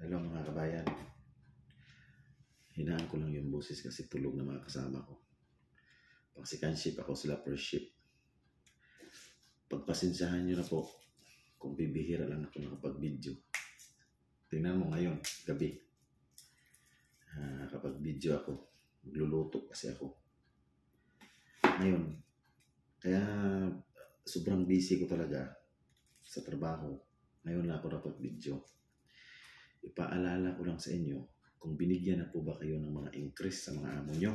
Hello mga kabayan. Hinaan ko lang yung boses kasi tulog na mga kasama ko. Pang ako sa first ship. Pagpasensahan nyo na po kung bibihira lang ako nakapag-video. Tingnan mo ngayon, gabi. Uh, ah, kapag video ako, magluluto kasi ako. Ngayon, kaya sobrang busy ko talaga sa trabaho. Ngayon na ako napag-video. Ipaalala ko lang sa inyo kung binigyan na po ba kayo ng mga increase sa mga amo nyo.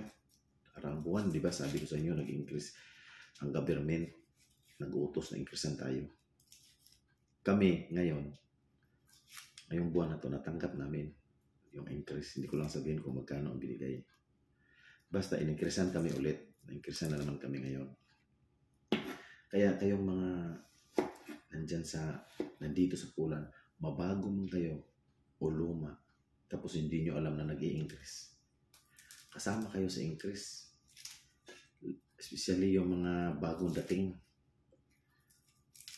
Karang buwan, di ba sabi ko sa inyo, nag-increase ang government, nag-uutos na increase tayo. Kami ngayon, ngayong buwan na to natanggap namin yung increase. Hindi ko lang sabihin kung magkano ang binigay. Basta in-increasean kami ulit. in increase na naman kami ngayon. Kaya kayong mga nandyan sa, nandito sa Pulan, mabago man kayo o luma, tapos hindi nyo alam na nag increase Kasama kayo sa increase. Especially yung mga bagong dating.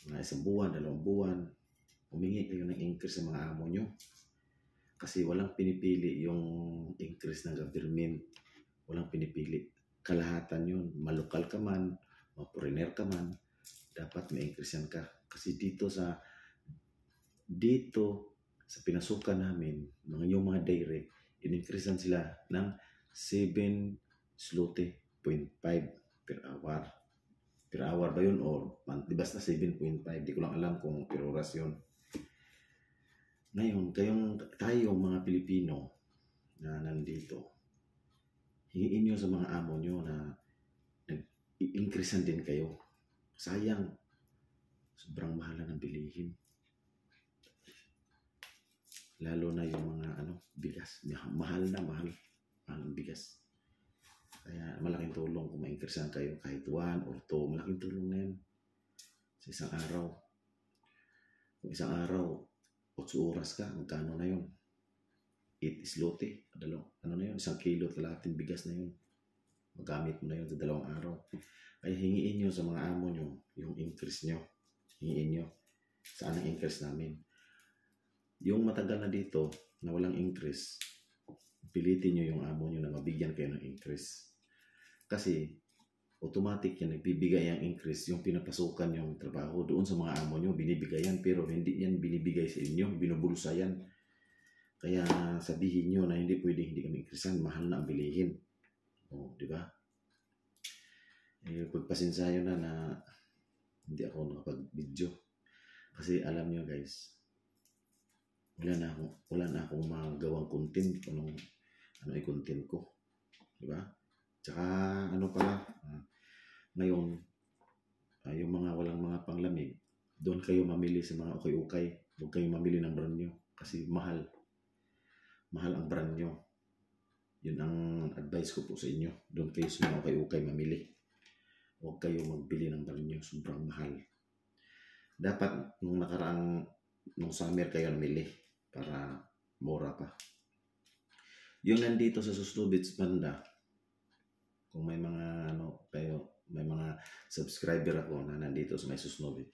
Mga isang buwan, dalawang buwan, humingi kayo ng increase sa mga amo nyo. Kasi walang pinipili yung increase ng government. Walang pinipili. Kalahatan yun. Malukal ka man, mapuriner ka man, dapat may increase yan ka. Kasi dito sa, dito sa pinasukan namin, mga inyong mga dairy, in-increasean sila ng 7 slote per hour. Per hour ba yun? Or Basta 7.5. Di ko lang alam kung per oras yun. Ngayon, kayong, tayo mga Pilipino na nandito, hingiin nyo sa mga amo nyo na nag-increasean din kayo. Sayang. Sobrang mahal na bilihin. Lalo na yung mga ano, bigas. Mahal na mahal. Mahal ang bigas. Kaya malaking tulong kung ma-increasean kayo kahit 1 or 2. Malaking tulong na yan. Sa isang araw. Kung isang araw, 8 oras ka, magkano na yun? 8 islote. Dalaw, ano na yun? Isang kilo kalahating bigas na yun. Magamit mo na yun sa dalawang araw. Kaya hingiin nyo sa mga amo nyo yung increase nyo. Hingiin nyo. Saan ang increase namin? Yung matagal na dito, na walang increase, pilitin nyo yung amo nyo na mabigyan kayo ng increase. Kasi, automatic yan, nagbibigay ang increase, yung pinapasukan yung trabaho doon sa mga amo nyo, binibigay yan, pero hindi yan binibigay sa inyo, binubulsa yan. Kaya sabihin nyo na hindi pwede hindi kami increasean, mahal na ang bilihin. O, di ba? Eh, pagpasinsayo na na hindi ako nakapag-video. Kasi alam nyo guys, wala na akong, wala na akong magawang content kung anong, ano ay content ko. Diba? Tsaka ano pa, uh, ah, ngayon, uh, ah, yung mga walang mga panglamig, doon kayo mamili sa mga okay-okay. Huwag kayong mamili ng brand nyo kasi mahal. Mahal ang brand nyo. Yun ang advice ko po sa inyo. Doon kayo sa mga okay-okay mamili. Huwag kayo magbili ng brand nyo. Sobrang mahal. Dapat nung nakaraang nung summer kayo namili para mura pa. Yung nandito sa Susubits Banda, kung may mga ano kayo, may mga subscriber ako na nandito sa may Susubit,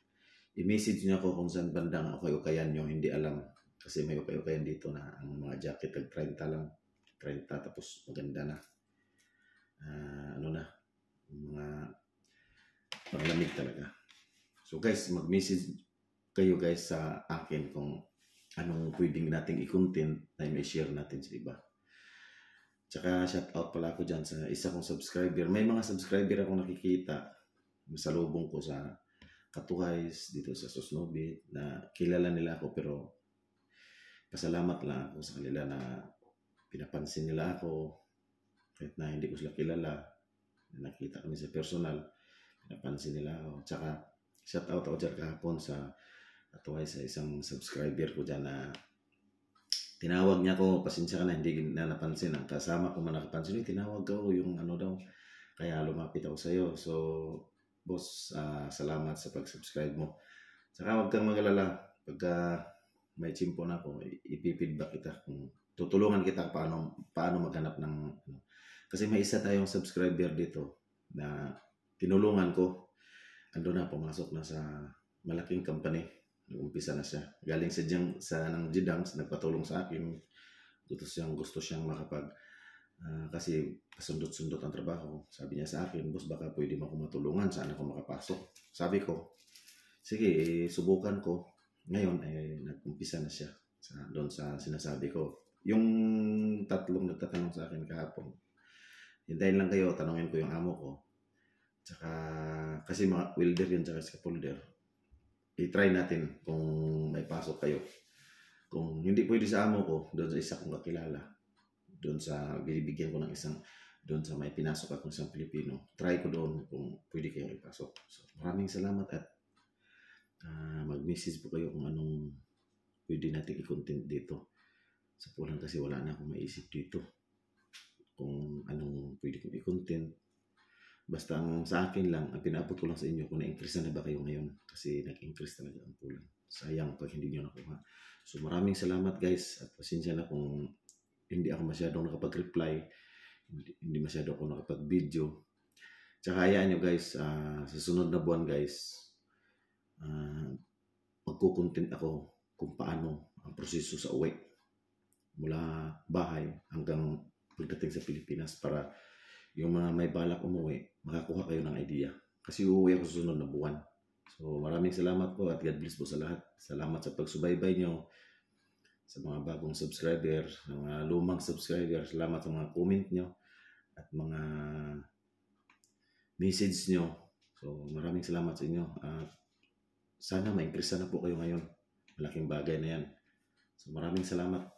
i-message niyo ako kung saan banda okay ukay-ukayan nyo, hindi alam. Kasi may ukay-ukayan dito na ang mga jacket tag 30 lang. 30 tapos maganda na. Uh, ano na, mga panglamig talaga. So guys, mag-message kayo guys sa akin kung anong pwedeng nating i-content na i-share natin sa iba. Tsaka shout out pala ako dyan sa isa kong subscriber. May mga subscriber akong nakikita sa lubong ko sa Katuhays, dito sa Sosnobit, na kilala nila ako pero pasalamat lang ako sa kanila na pinapansin nila ako kahit na hindi ko sila kilala nakita kami sa personal pinapansin nila ako tsaka shout out ako dyan kahapon sa natuwa sa isang subscriber ko dyan na tinawag niya ko, pasensya ka na, hindi na napansin. Ang kasama ko man nakapansin, tinawag ko oh, yung ano daw, kaya lumapit ako sa'yo. So, boss, uh, salamat sa pag-subscribe mo. Saka huwag kang magalala, pagka may chimpo na ako, ipipidback kita kung tutulungan kita paano, paano maghanap ng... Ano. Kasi may isa tayong subscriber dito na tinulungan ko. Ando na, pumasok na sa malaking company umpisa na siya. Galing sa, Jang, sa ng Jidangs, nagpatulong sa akin. Gusto siyang, gusto siyang makapag, uh, kasi kasundot-sundot ang trabaho. Sabi niya sa akin, boss, baka pwede mo ako matulungan, sana ako makapasok. Sabi ko, sige, eh, subukan ko. Ngayon, eh, nag na siya sa, doon sa sinasabi ko. Yung tatlong nagtatanong sa akin kahapon, dahil lang kayo, tanongin ko yung amo ko. Tsaka, kasi mga welder yun, tsaka scapolder i-try natin kung may pasok kayo. Kung hindi pwede sa amo ko, doon sa isa kong kakilala, doon sa binibigyan ko ng isang, doon sa may pinasok akong isang Pilipino, try ko doon kung pwede kayong ipasok. So, maraming salamat at uh, ah, mag-message po kayo kung anong pwede natin i-content dito. Sa so, pulang kasi wala na akong maisip dito kung anong pwede kong i-content Basta ang sa akin lang, ang pinapot ko lang sa inyo kung na-increase na, ba kayo ngayon. Kasi nag-increase talaga ang kulang. Sayang pag hindi nyo nakuha. So maraming salamat guys at pasensya na kung hindi ako masyadong nakapag-reply. Hindi, hindi masyado ako nakapag-video. Tsaka hayaan nyo guys, uh, sa sunod na buwan guys, uh, magkukontent ako kung paano ang proseso sa uwi. Mula bahay hanggang pagdating sa Pilipinas para yung mga may balak umuwi, makakuha kayo ng idea. Kasi uuwi ako susunod na buwan. So maraming salamat po at God bless po sa lahat. Salamat sa pagsubaybay nyo sa mga bagong subscriber, sa mga lumang subscribers. Salamat sa mga comment nyo at mga message nyo. So maraming salamat sa inyo. At sana ma-impress na po kayo ngayon. Malaking bagay na yan. So maraming salamat.